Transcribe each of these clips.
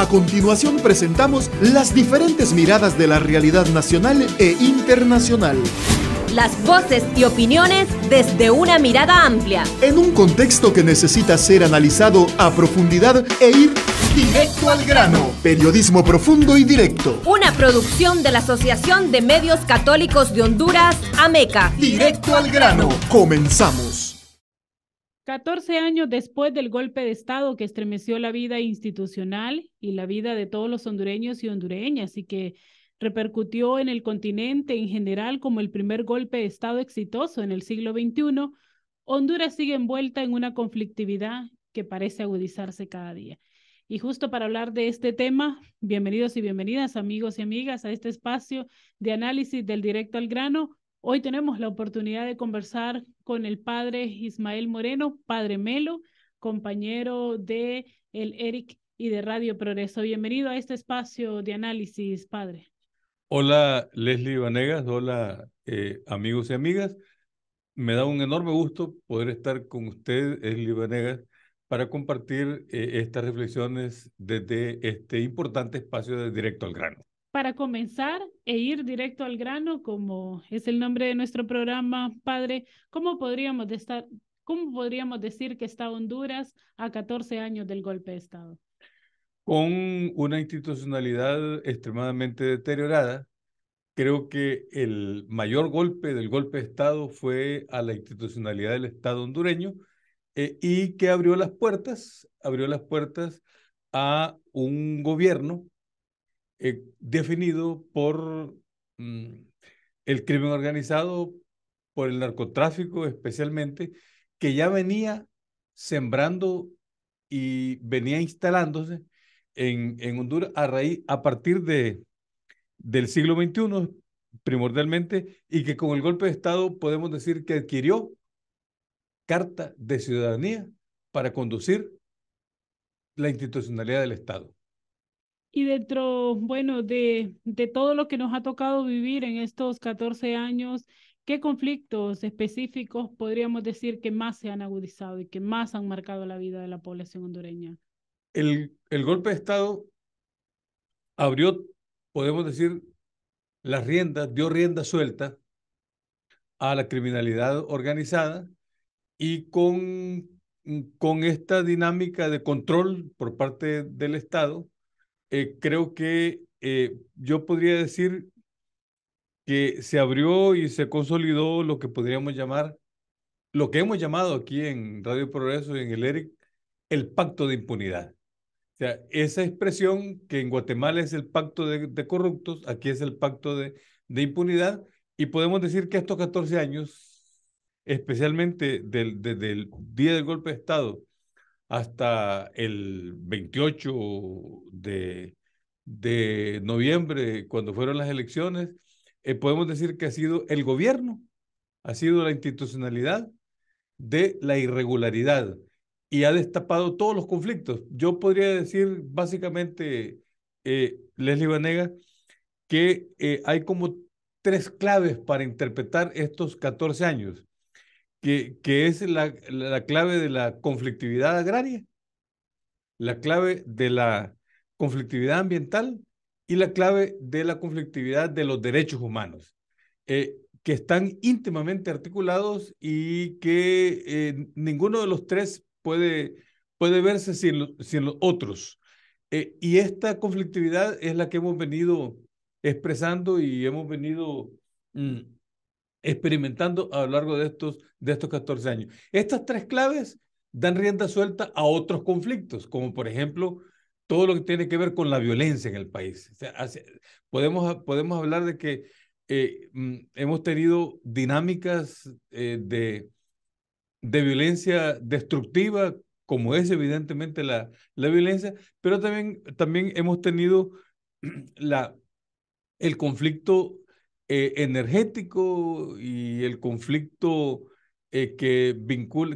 A continuación presentamos las diferentes miradas de la realidad nacional e internacional. Las voces y opiniones desde una mirada amplia. En un contexto que necesita ser analizado a profundidad e ir directo al grano. Periodismo profundo y directo. Una producción de la Asociación de Medios Católicos de Honduras, AMECA. Directo al grano. Comenzamos. 14 años después del golpe de Estado que estremeció la vida institucional y la vida de todos los hondureños y hondureñas y que repercutió en el continente en general como el primer golpe de Estado exitoso en el siglo XXI, Honduras sigue envuelta en una conflictividad que parece agudizarse cada día. Y justo para hablar de este tema, bienvenidos y bienvenidas amigos y amigas a este espacio de análisis del directo al grano. Hoy tenemos la oportunidad de conversar con el padre Ismael Moreno, padre Melo, compañero de el ERIC y de Radio Progreso. Bienvenido a este espacio de análisis, padre. Hola, Leslie Vanegas, hola, eh, amigos y amigas. Me da un enorme gusto poder estar con usted, Leslie Vanegas, para compartir eh, estas reflexiones desde este importante espacio de Directo al Grano para comenzar e ir directo al grano, como es el nombre de nuestro programa, padre, ¿cómo podríamos, estar, cómo podríamos decir que está Honduras a 14 años del golpe de Estado? Con una institucionalidad extremadamente deteriorada, creo que el mayor golpe del golpe de Estado fue a la institucionalidad del Estado hondureño eh, y que abrió las puertas, abrió las puertas a un gobierno eh, definido por mm, el crimen organizado, por el narcotráfico especialmente, que ya venía sembrando y venía instalándose en, en Honduras a, raíz, a partir de, del siglo XXI, primordialmente, y que con el golpe de Estado podemos decir que adquirió carta de ciudadanía para conducir la institucionalidad del Estado. Y dentro, bueno, de, de todo lo que nos ha tocado vivir en estos 14 años, ¿qué conflictos específicos podríamos decir que más se han agudizado y que más han marcado la vida de la población hondureña? El, el golpe de Estado abrió, podemos decir, las riendas, dio rienda suelta a la criminalidad organizada y con, con esta dinámica de control por parte del Estado, eh, creo que eh, yo podría decir que se abrió y se consolidó lo que podríamos llamar, lo que hemos llamado aquí en Radio Progreso y en el ERIC, el pacto de impunidad. O sea, esa expresión que en Guatemala es el pacto de, corruptos, aquí es el pacto de, impunidad, y podemos decir que estos 14 años, especialmente desde el día del golpe de Estado hasta el 28 de, noviembre, cuando fueron las elecciones, eh, podemos decir que ha sido el gobierno, ha sido la institucionalidad de la irregularidad y ha destapado todos los conflictos. Yo podría decir básicamente, eh, Leslie Vanega, que eh, hay como tres claves para interpretar estos 14 años que, es la, la clave de la conflictividad agraria, la clave de la conflictividad ambiental y la clave de la conflictividad de los derechos humanos, eh, que están íntimamente articulados y que eh, ninguno de los tres puede, puede verse sin, los otros. Eh, y esta conflictividad es la que hemos venido expresando y hemos venido mm, experimentando a lo largo de estos, de estos 14 años. Estas tres claves dan rienda suelta a otros conflictos, como por ejemplo todo lo que tiene que ver con la violencia en el país. podemos, podemos hablar de que eh, mm, hemos tenido dinámicas eh, de, de violencia destructiva, como es evidentemente la, la violencia, pero también, también hemos tenido la, el conflicto eh, energético y el conflicto eh, que,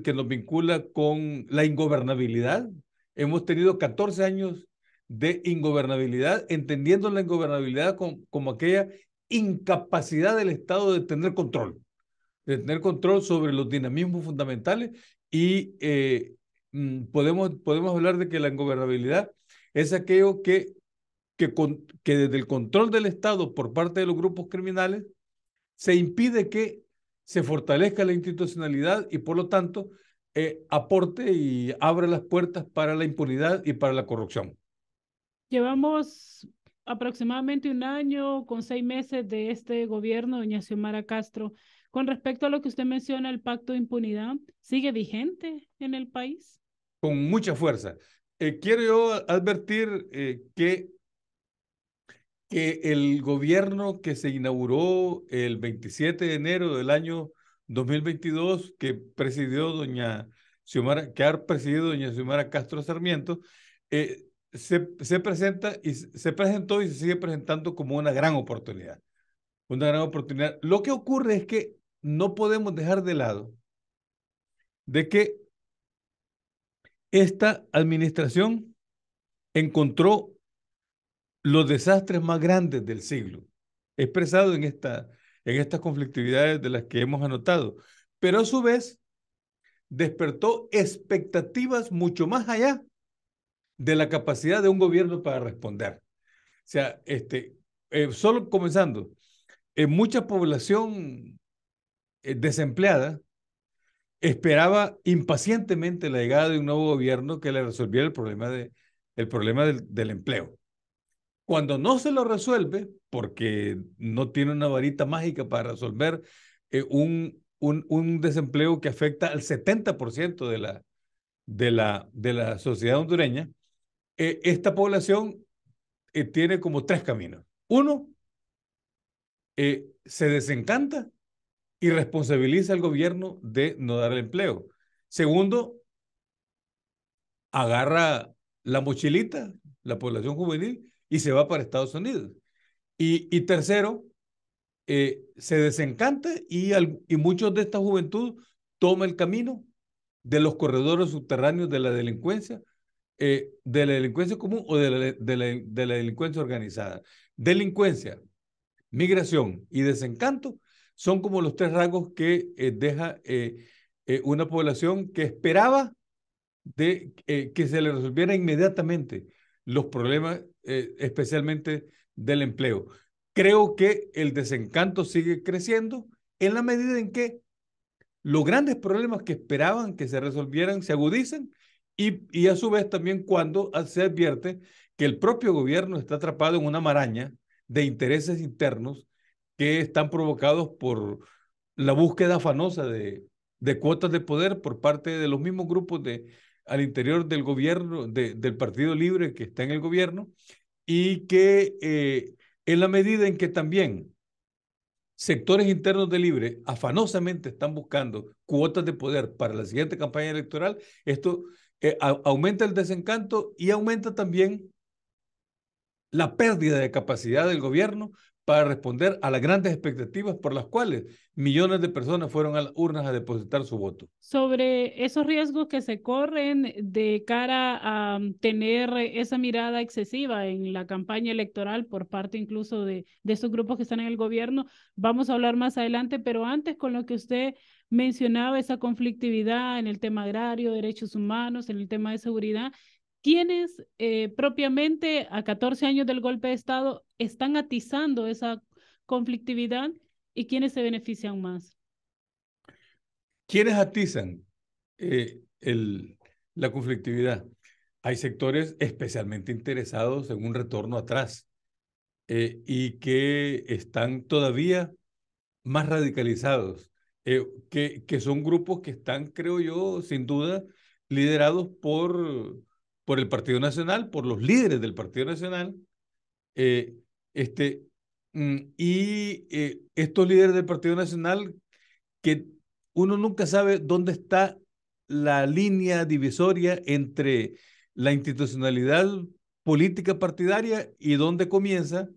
que nos vincula con la ingobernabilidad. Hemos tenido 14 años de ingobernabilidad, entendiendo la ingobernabilidad como, como aquella incapacidad del Estado de tener control, de tener control sobre los dinamismos fundamentales y eh, mm, podemos, podemos hablar de que la ingobernabilidad es aquello que que, desde el control del Estado por parte de los grupos criminales se impide que se fortalezca la institucionalidad y por lo tanto eh, aporte y abra las puertas para la impunidad y para la corrupción. Llevamos aproximadamente un año con seis meses de este gobierno, doña Xiomara Castro. Con respecto a lo que usted menciona, el pacto de impunidad, ¿sigue vigente en el país? Con mucha fuerza. Eh, quiero yo advertir eh, que el gobierno que se inauguró el 27 de enero del año 2022, que presidió doña Xiomara, que ha presidido doña Xiomara Castro Sarmiento, eh, se, se, presenta y se presentó y se sigue presentando como una gran oportunidad. Una gran oportunidad. Lo que ocurre es que no podemos dejar de lado de que esta administración encontró los desastres más grandes del siglo, expresado en, esta, en estas conflictividades de las que hemos anotado, pero a su vez despertó expectativas mucho más allá de la capacidad de un gobierno para responder. O sea, este, eh, solo comenzando, en mucha población eh, desempleada esperaba impacientemente la llegada de un nuevo gobierno que le resolviera el problema, de, el problema del empleo. Cuando no se lo resuelve, porque no tiene una varita mágica para resolver eh, un, un, un, desempleo que afecta al 70% de la, de, la, de la sociedad hondureña, eh, esta población eh, tiene como tres caminos. Uno, se desencanta y responsabiliza al gobierno de no dar el empleo. Segundo, agarra la mochilita, la población juvenil, y se va para Estados Unidos. Y, tercero, eh, se desencanta y, y muchos de esta juventud toma el camino de los corredores subterráneos de la delincuencia, eh, de la delincuencia común o de la, de, la, delincuencia organizada. Delincuencia, migración y desencanto son como los tres rasgos que eh, deja una población que esperaba de, que se le resolviera inmediatamente los problemas, eh, especialmente del empleo. Creo que el desencanto sigue creciendo en la medida en que los grandes problemas que esperaban que se resolvieran se agudizan y, y a su vez también cuando se advierte que el propio gobierno está atrapado en una maraña de intereses internos que están provocados por la búsqueda afanosa de, de cuotas de poder por parte de los mismos grupos de, al interior del gobierno, del Partido Libre que está en el gobierno, y que eh, en la medida en que también sectores internos de Libre afanosamente están buscando cuotas de poder para la siguiente campaña electoral, esto eh, aumenta el desencanto y aumenta también la pérdida de capacidad del gobierno para responder a las grandes expectativas por las cuales millones de personas fueron a las urnas a depositar su voto. Sobre esos riesgos que se corren de cara a mm, tener esa mirada excesiva en la campaña electoral por parte incluso de, de esos grupos que están en el gobierno, vamos a hablar más adelante, pero antes con lo que usted mencionaba, esa conflictividad en el tema agrario, derechos humanos, en el tema de seguridad quienes eh, propiamente a 14 años del golpe de Estado están atizando esa conflictividad y quienes se benefician más. ¿Quiénes atizan eh, el, la conflictividad? Hay sectores especialmente interesados en un retorno atrás eh, y que están todavía más radicalizados, que, que son grupos que están, creo yo, sin duda, liderados por por el Partido Nacional, por los líderes del Partido Nacional, eh, este, mm, y eh, estos líderes del Partido Nacional que uno nunca sabe dónde está la línea divisoria entre la institucionalidad política partidaria y dónde comienza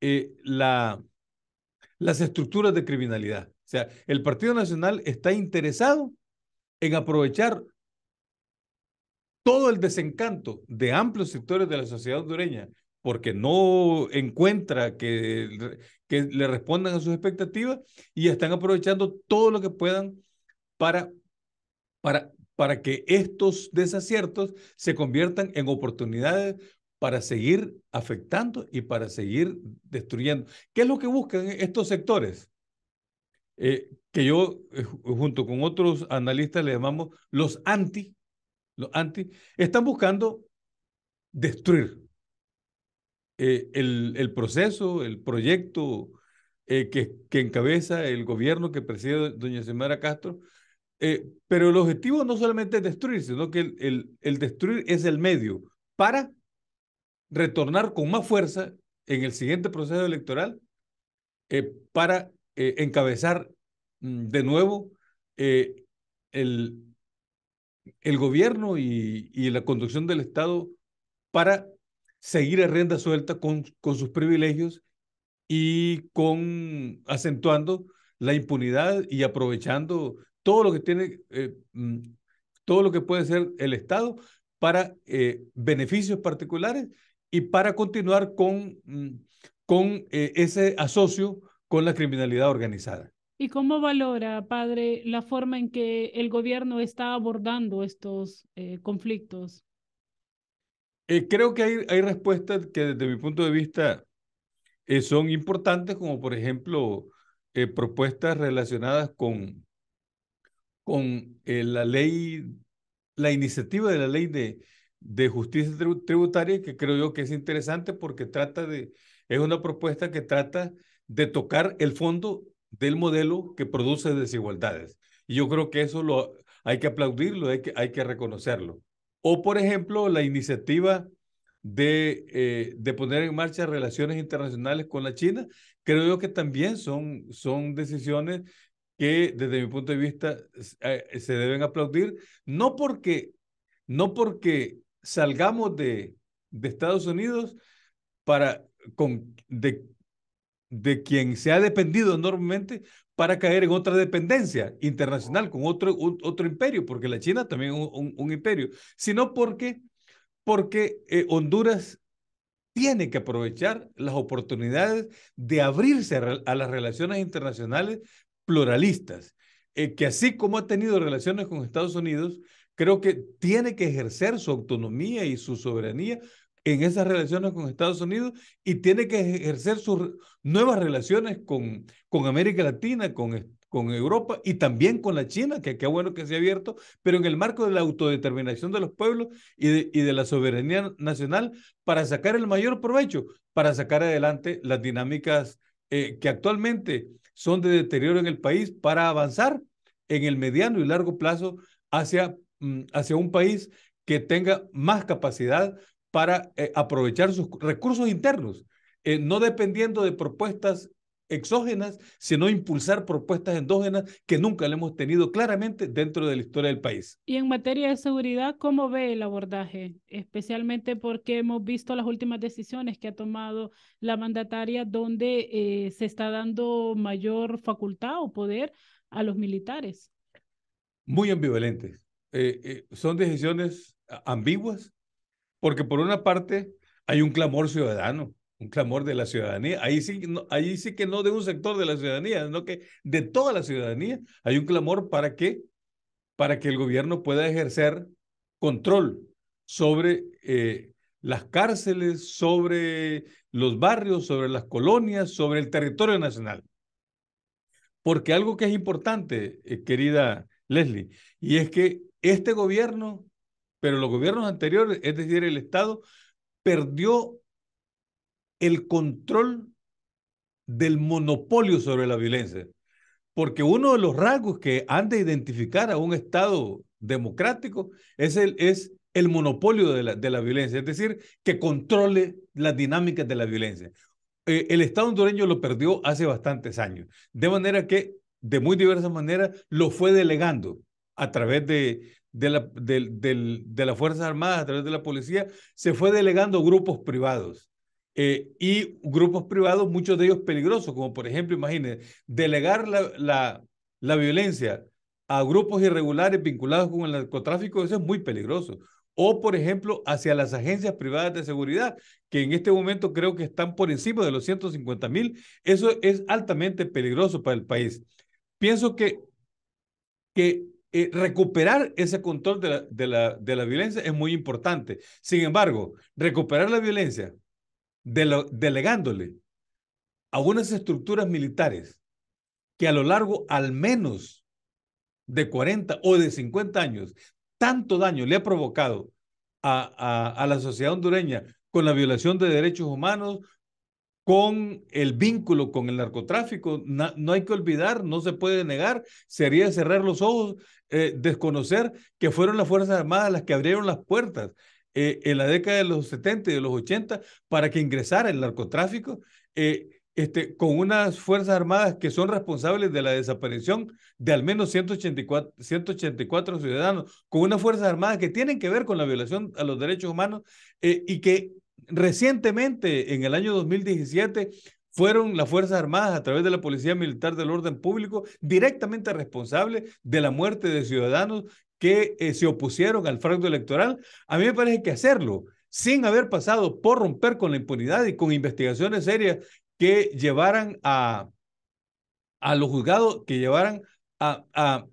eh, la, las estructuras de criminalidad. O sea, el Partido Nacional está interesado en aprovechar todo el desencanto de amplios sectores de la sociedad hondureña porque no encuentra que, que le respondan a sus expectativas y están aprovechando todo lo que puedan para, para, para que estos desaciertos se conviertan en oportunidades para seguir afectando y para seguir destruyendo. ¿Qué es lo que buscan estos sectores? Eh, que yo, eh, junto con otros analistas, le llamamos los anti los anti, están buscando destruir eh, el, el, proceso, el proyecto eh, que, que, encabeza el gobierno que preside doña semara Castro. Eh, pero el objetivo no solamente es destruir, sino que el, el, destruir es el medio para retornar con más fuerza en el siguiente proceso electoral para encabezar mm, de nuevo el, el gobierno y, la conducción del Estado para seguir a rienda suelta con, con sus privilegios y con acentuando la impunidad y aprovechando todo lo que tiene eh, mm, todo lo que puede ser el Estado para eh, beneficios particulares y para continuar con, mm, con eh, ese asocio con la criminalidad organizada. ¿Y cómo valora, padre, la forma en que el gobierno está abordando estos eh, conflictos? Eh, creo que hay, hay respuestas que desde mi punto de vista eh, son importantes, como por ejemplo propuestas relacionadas con, con la ley, la iniciativa de la ley de, de justicia tributaria, que creo yo que es interesante porque trata de, es una propuesta que trata de tocar el fondo del modelo que produce desigualdades. Y yo creo que eso lo hay que aplaudirlo, hay que, hay que reconocerlo. O, por ejemplo, la iniciativa de, eh, de poner en marcha relaciones internacionales con la China, creo yo que también son, son decisiones que desde mi punto de vista eh, se deben aplaudir, no porque, no porque salgamos de, de Estados Unidos para con, de de quien se ha dependido enormemente para caer en otra dependencia internacional con otro, otro imperio, porque la China también es un, imperio, sino porque, porque eh, Honduras tiene que aprovechar las oportunidades de abrirse a, las relaciones internacionales pluralistas, eh, que así como ha tenido relaciones con Estados Unidos, creo que tiene que ejercer su autonomía y su soberanía en esas relaciones con Estados Unidos y tiene que ejercer sus nuevas relaciones con, con América Latina, con, con Europa y también con la China, que qué bueno que se ha abierto, pero en el marco de la autodeterminación de los pueblos y de, y de la soberanía nacional para sacar el mayor provecho, para sacar adelante las dinámicas eh, que actualmente son de deterioro en el país para avanzar en el mediano y largo plazo hacia, mm, hacia un país que tenga más capacidad para eh, aprovechar sus recursos internos, eh, no dependiendo de propuestas exógenas, sino impulsar propuestas endógenas que nunca le hemos tenido claramente dentro de la historia del país. Y en materia de seguridad, ¿cómo ve el abordaje? Especialmente porque hemos visto las últimas decisiones que ha tomado la mandataria donde eh, se está dando mayor facultad o poder a los militares. Muy ambivalentes. son decisiones ambiguas porque por una parte hay un clamor ciudadano, un clamor de la ciudadanía. Ahí sí, ahí sí que no de un sector de la ciudadanía, sino que de toda la ciudadanía hay un clamor para que, para que el gobierno pueda ejercer control sobre eh, las cárceles, sobre los barrios, sobre las colonias, sobre el territorio nacional. Porque algo que es importante, eh, querida Leslie, y es que este gobierno pero los gobiernos anteriores, es decir, el Estado, perdió el control del monopolio sobre la violencia. Porque uno de los rasgos que han de identificar a un Estado democrático es el, es el monopolio de la, de la violencia, es decir, que controle las dinámicas de la violencia. Eh, el Estado hondureño lo perdió hace bastantes años, de manera que de muy diversas maneras lo fue delegando a través de, de, la, de, de, las Fuerzas Armadas, a través de la policía, se fue delegando grupos privados. Eh, y grupos privados, muchos de ellos peligrosos, como por ejemplo, imagínense, delegar la, la, la violencia a grupos irregulares vinculados con el narcotráfico, eso es muy peligroso. O, por ejemplo, hacia las agencias privadas de seguridad, que en este momento creo que están por encima de los 150 mil, eso es altamente peligroso para el país. Pienso que, que eh, recuperar ese control de la, violencia es muy importante. Sin embargo, recuperar la violencia delegándole a unas estructuras militares que a lo largo al menos de 40 o de 50 años tanto daño le ha provocado a la sociedad hondureña con la violación de derechos humanos, con el vínculo con el narcotráfico. No, hay que olvidar, no se puede negar, sería cerrar los ojos, eh, desconocer que fueron las Fuerzas Armadas las que abrieron las puertas eh, en la década de los 70 y de los 80 para que ingresara el narcotráfico. Eh, este, con unas Fuerzas Armadas que son responsables de la desaparición de al menos 184, 184 ciudadanos, con unas Fuerzas Armadas que tienen que ver con la violación a los derechos humanos y que Recientemente, en el año 2017, fueron las Fuerzas Armadas, a través de la Policía Militar del Orden Público, directamente responsables de la muerte de ciudadanos que eh, se opusieron al fraude electoral. A mí me parece que hacerlo sin haber pasado por romper con la impunidad y con investigaciones serias que llevaran a, a los juzgados, que llevaran a, a,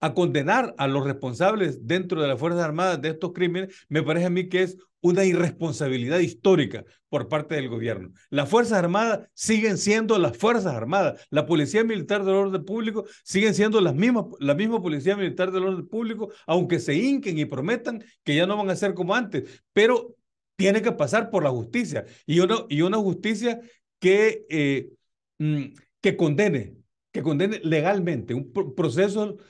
a condenar a los responsables dentro de las Fuerzas Armadas de estos crímenes, me parece a mí que es una irresponsabilidad histórica por parte del gobierno. Las Fuerzas Armadas siguen siendo las Fuerzas Armadas. La Policía Militar del Orden Público siguen siendo las mismas, la misma Policía Militar del Orden Público, aunque se hinquen y prometan que ya no van a ser como antes, pero tiene que pasar por la justicia y una, y una justicia que, eh, mm, que condene que condenen legalmente, un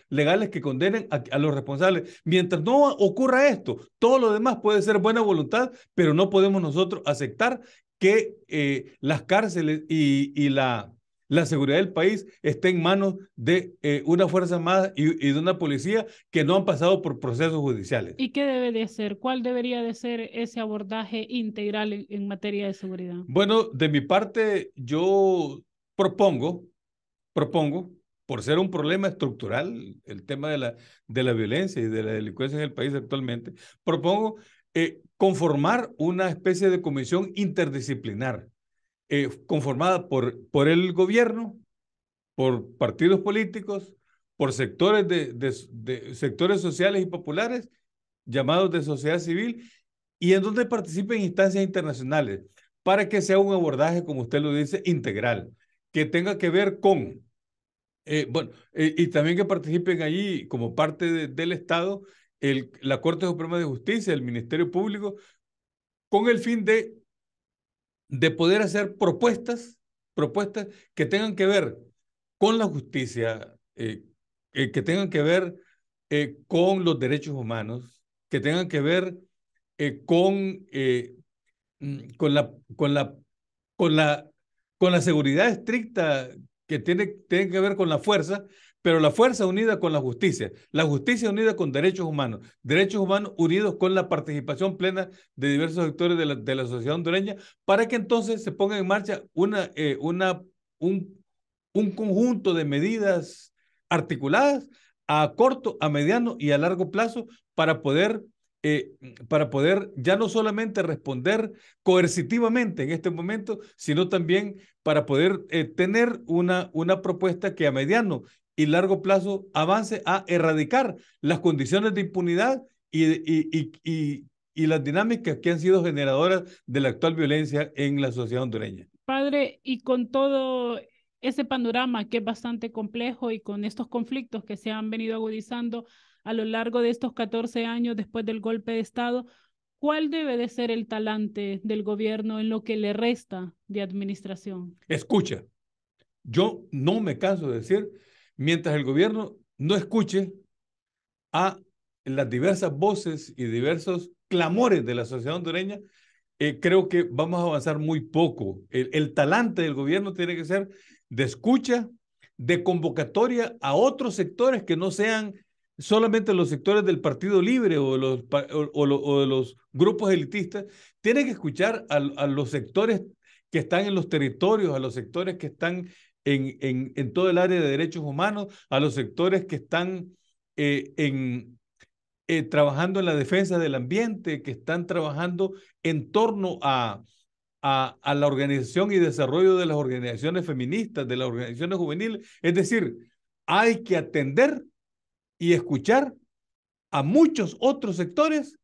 legales que condenen a, los responsables. Mientras no ocurra esto, todo lo demás puede ser buena voluntad, pero no podemos nosotros aceptar que eh, las cárceles y, y la, la, seguridad del país estén en manos de eh, una fuerza armada y, de una policía que no han pasado por procesos judiciales. ¿Y qué debe de ser? ¿Cuál debería de ser ese abordaje integral en materia de seguridad? Bueno, de mi parte, yo propongo propongo, por ser un problema estructural, el tema de la, de la violencia y de la delincuencia en el país actualmente, propongo eh, conformar una especie de comisión interdisciplinar, eh, conformada por, por el gobierno, por partidos políticos, por sectores, de, de, sectores sociales y populares, llamados de sociedad civil, y en donde participen instancias internacionales, para que sea un abordaje, como usted lo dice, integral que tenga que ver con, eh, bueno, eh, y también que participen allí como parte del Estado, el, la Corte Suprema de Justicia, el Ministerio Público, con el fin de, de poder hacer propuestas, propuestas que tengan que ver con la justicia, eh, que tengan que ver con los derechos humanos, que tengan que ver con, mm, con la, con la, con la con la seguridad estricta que tiene, tiene que ver con la fuerza, pero la fuerza unida con la justicia, la justicia unida con derechos humanos, derechos humanos unidos con la participación plena de diversos sectores de la, sociedad hondureña, para que entonces se ponga en marcha una, eh, una, un, un conjunto de medidas articuladas a corto, a mediano y a largo plazo para poder eh, para poder ya no solamente responder coercitivamente en este momento, sino también para poder eh, tener una, una propuesta que a mediano y largo plazo avance a erradicar las condiciones de impunidad y, y, y, y las dinámicas que han sido generadoras de la actual violencia en la sociedad hondureña. Padre, y con todo ese panorama que es bastante complejo y con estos conflictos que se han venido agudizando, a lo largo de estos 14 años después del golpe de Estado, ¿cuál debe de ser el talante del gobierno en lo que le resta de administración? Escucha, yo no me canso de decir, mientras el gobierno no escuche a las diversas voces y diversos clamores de la sociedad hondureña, eh, creo que vamos a avanzar muy poco. el talante del gobierno tiene que ser de escucha, de convocatoria a otros sectores que no sean solamente los sectores del Partido Libre o los, o, los grupos elitistas, tienen que escuchar a, los sectores que están en los territorios, a los sectores que están en, en, todo el área de derechos humanos, a los sectores que están eh, en, eh, trabajando en la defensa del ambiente, que están trabajando en torno a, a, a la organización y desarrollo de las organizaciones feministas, de las organizaciones juveniles. Es decir, hay que atender y escuchar a muchos otros sectores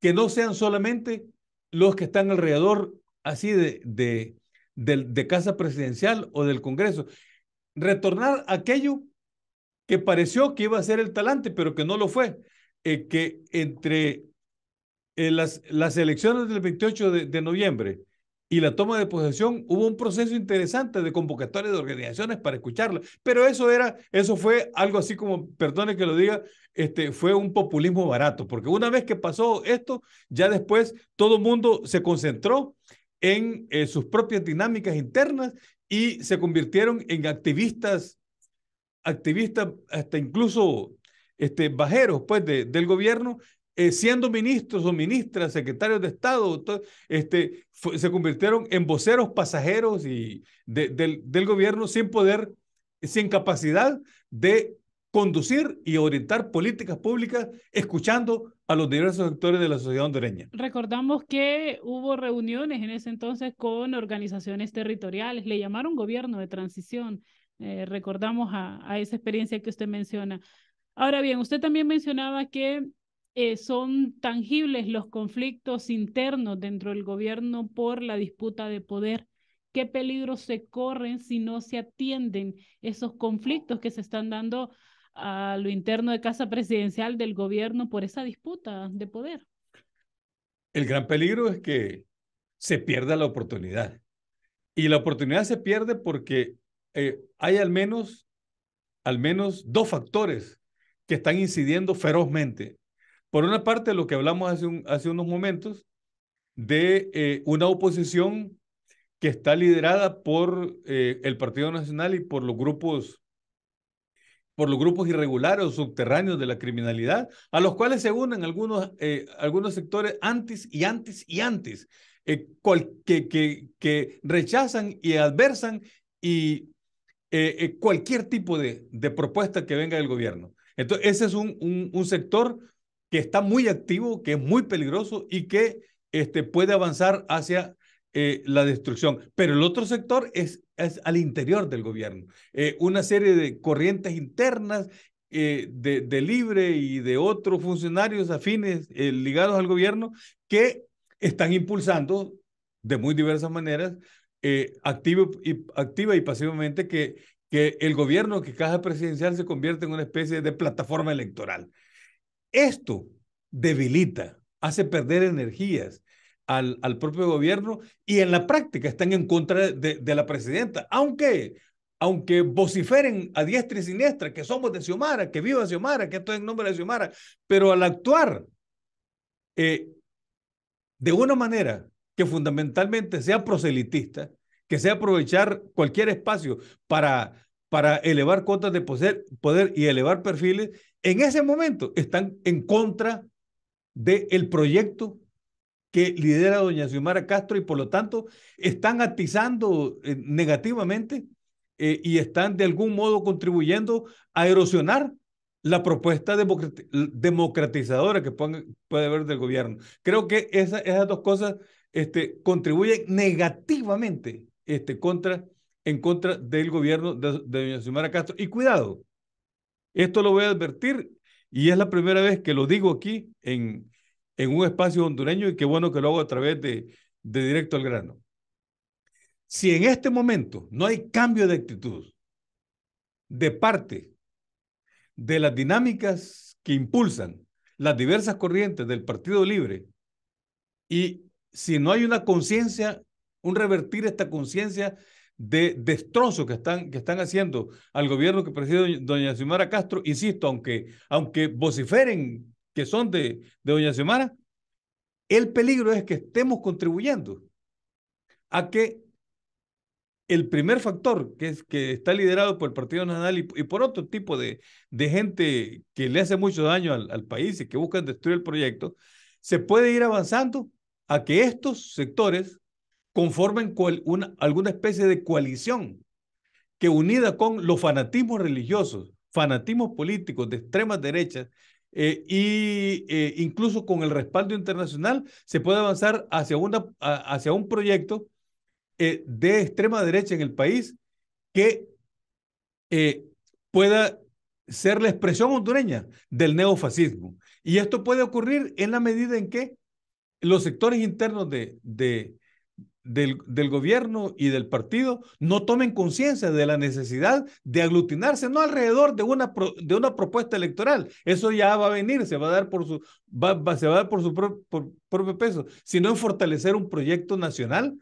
que no sean solamente los que están alrededor así de, de, Casa Presidencial o del Congreso. Retornar aquello que pareció que iba a ser el talante, pero que no lo fue, eh, que entre eh, las, las elecciones del 28 de noviembre y la toma de posesión, hubo un proceso interesante de convocatorias de organizaciones para escucharla, pero eso era, eso fue algo así como, perdone que lo diga, este, fue un populismo barato, porque una vez que pasó esto, ya después todo el mundo se concentró en eh, sus propias dinámicas internas y se convirtieron en activistas, activistas hasta incluso este, bajeros pues, de, del gobierno eh, siendo ministros o ministras, secretarios de Estado, este, se convirtieron en voceros pasajeros y del, gobierno sin poder, sin capacidad de conducir y orientar políticas públicas escuchando a los diversos sectores de la sociedad hondureña. Recordamos que hubo reuniones en ese entonces con organizaciones territoriales, le llamaron gobierno de transición, eh, recordamos a, esa experiencia que usted menciona. Ahora bien, usted también mencionaba que eh, son tangibles los conflictos internos dentro del gobierno por la disputa de poder, qué peligros se corren si no se atienden esos conflictos que se están dando a lo interno de casa presidencial del gobierno por esa disputa de poder. El gran peligro es que se pierda la oportunidad. Y la oportunidad se pierde porque eh, hay al menos, al menos dos factores que están incidiendo ferozmente por una parte, lo que hablamos hace, un, hace unos momentos de eh, una oposición que está liderada por eh, el Partido Nacional y por los grupos por los grupos irregulares o subterráneos de la criminalidad, a los cuales se unen algunos, eh, algunos sectores antes y antes y antes, que, que, rechazan y adversan y, cualquier tipo de, propuesta que venga del gobierno. Entonces, ese es un, un, un sector que está muy activo, que es muy peligroso y que este, puede avanzar hacia eh, la destrucción. Pero el otro sector es, al interior del gobierno. Eh, una serie de corrientes internas eh, de, de, Libre y de otros funcionarios afines ligados al gobierno que están impulsando de muy diversas maneras, activo y, activa y pasivamente, que, que el gobierno que caja presidencial se convierte en una especie de plataforma electoral. Esto debilita, hace perder energías al, propio gobierno y en la práctica están en contra de, la presidenta, aunque vociferen a diestra y siniestra que somos de Xiomara, que viva Xiomara, que esto en nombre de Xiomara, pero al actuar eh, de una manera que fundamentalmente sea proselitista, que sea aprovechar cualquier espacio para para elevar cuotas de poder, y elevar perfiles, en ese momento están en contra del proyecto que lidera doña Xiomara Castro y por lo tanto están atizando eh, negativamente eh, y están de algún modo contribuyendo a erosionar la propuesta democratizadora que puede haber del gobierno. Creo que esas dos cosas este, contribuyen negativamente este, contra en contra del gobierno de, de doña Castro. Y cuidado, esto lo voy a advertir y es la primera vez que lo digo aquí en, en un espacio hondureño y qué bueno que lo hago a través de, de directo al grano. Si en este momento no hay cambio de actitud de parte de las dinámicas que impulsan las diversas corrientes del Partido Libre y si no hay una conciencia, un revertir esta conciencia de destrozo que están, que están haciendo al gobierno que preside doña Xiomara Castro, insisto, aunque, aunque vociferen que son de, de doña Xiomara, el peligro es que estemos contribuyendo a que el primer factor, que, es, que está liderado por el Partido Nacional y, por otro tipo de, gente que le hace mucho daño al, país y que buscan destruir el proyecto, se puede ir avanzando a que estos sectores conformen alguna especie de coalición que unida con los fanatismos religiosos, fanatismos políticos de extrema derecha, eh, y eh, incluso con el respaldo internacional se puede avanzar hacia, una, hacia un proyecto eh, de extrema derecha en el país que eh, pueda ser la expresión hondureña del neofascismo. Y esto puede ocurrir en la medida en que los sectores internos de, del, gobierno y del partido no tomen conciencia de la necesidad de aglutinarse, no alrededor de una, de una propuesta electoral. Eso ya va a venir, se va a dar por su, se va a dar por su propio peso, sino en fortalecer un proyecto nacional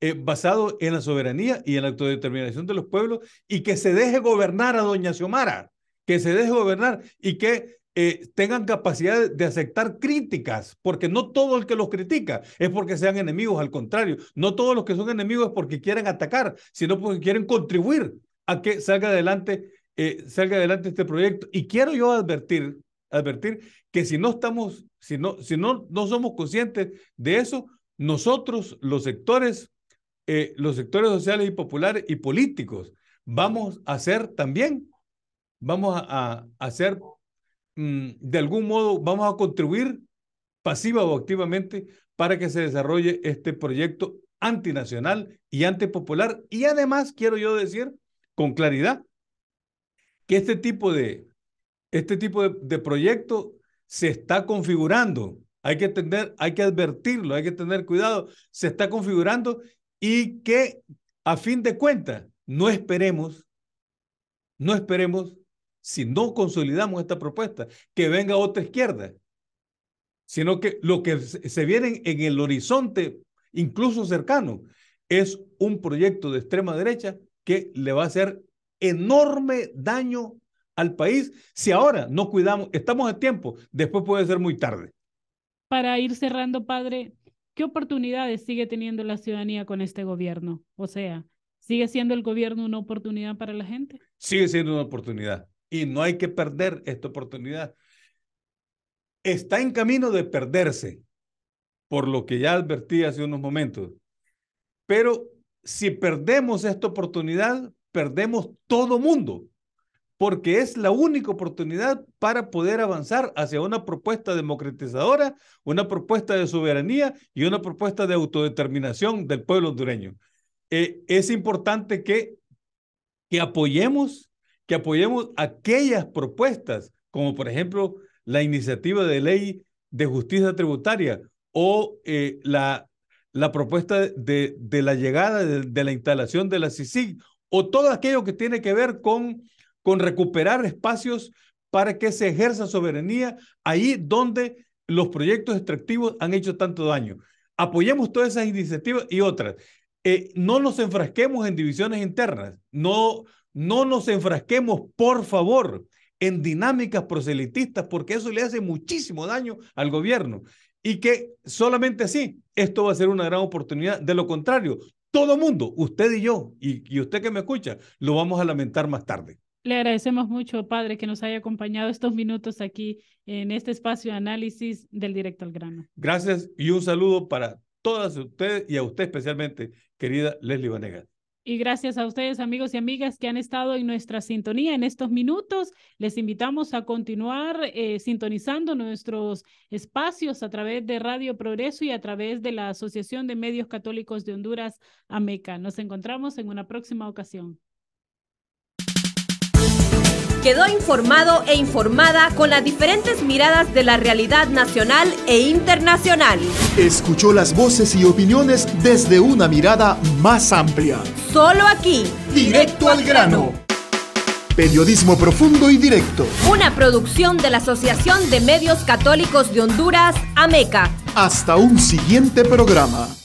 eh, basado en la soberanía y en la autodeterminación de los pueblos y que se deje gobernar a doña Xiomara que se deje gobernar y que eh, tengan capacidad de aceptar críticas, porque no todo el que los critica es porque sean enemigos, al contrario, no todos los que son enemigos es porque quieren atacar, sino porque quieren contribuir a que salga adelante, eh, salga adelante este proyecto. Y quiero yo advertir, advertir que si no estamos, si no, si no, no somos conscientes de eso, nosotros, los sectores, eh, los sectores sociales y populares y políticos, vamos a ser también vamos a, hacer, mm, de algún modo, vamos a contribuir pasiva o activamente para que se desarrolle este proyecto antinacional y antipopular. Y además, quiero yo decir con claridad que este tipo de, este tipo de proyecto se está configurando. Hay que, tener, hay que advertirlo, hay que tener cuidado. Se está configurando y que a fin de cuentas no esperemos, no esperemos si no consolidamos esta propuesta, que venga otra izquierda, sino que lo que se viene en el horizonte, incluso cercano, es un proyecto de extrema derecha que le va a hacer enorme daño al país si ahora no cuidamos, estamos a tiempo, después puede ser muy tarde. Para ir cerrando, padre, ¿qué oportunidades sigue teniendo la ciudadanía con este gobierno? O sea, ¿sigue siendo el gobierno una oportunidad para la gente? Sigue siendo una oportunidad y no hay que perder esta oportunidad. Está en camino de perderse, por lo que ya advertí hace unos momentos. Pero si perdemos esta oportunidad, perdemos todo mundo, porque es la única oportunidad para poder avanzar hacia una propuesta democratizadora, una propuesta de soberanía y una propuesta de autodeterminación del pueblo hondureño. Eh, es importante que, que apoyemos que apoyemos aquellas propuestas, como por ejemplo la iniciativa de ley de justicia tributaria o eh, la, la propuesta de, de la llegada de, la instalación de la CICIG o todo aquello que tiene que ver con, con recuperar espacios para que se ejerza soberanía ahí donde los proyectos extractivos han hecho tanto daño. Apoyemos todas esas iniciativas y otras. Eh, no nos enfrasquemos en divisiones internas, no, no nos enfrasquemos, por favor, en dinámicas proselitistas, porque eso le hace muchísimo daño al gobierno. Y que solamente así, esto va a ser una gran oportunidad. De lo contrario, todo mundo, usted y yo, y, usted que me escucha, lo vamos a lamentar más tarde. Le agradecemos mucho, padre, que nos haya acompañado estos minutos aquí en este espacio de análisis del Directo al Grano. Gracias y un saludo para todas ustedes y a usted especialmente, querida Leslie Vanegas y gracias a ustedes, amigos y amigas que han estado en nuestra sintonía en estos minutos. Les invitamos a continuar eh, sintonizando nuestros espacios a través de Radio Progreso y a través de la Asociación de Medios Católicos de Honduras, AMECA. Nos encontramos en una próxima ocasión quedó informado e informada con las diferentes miradas de la realidad nacional e internacional. Escuchó las voces y opiniones desde una mirada más amplia. Solo aquí, directo, al grano. Periodismo profundo y directo. Una producción de la Asociación de Medios Católicos de Honduras, AMECA. Hasta un siguiente programa.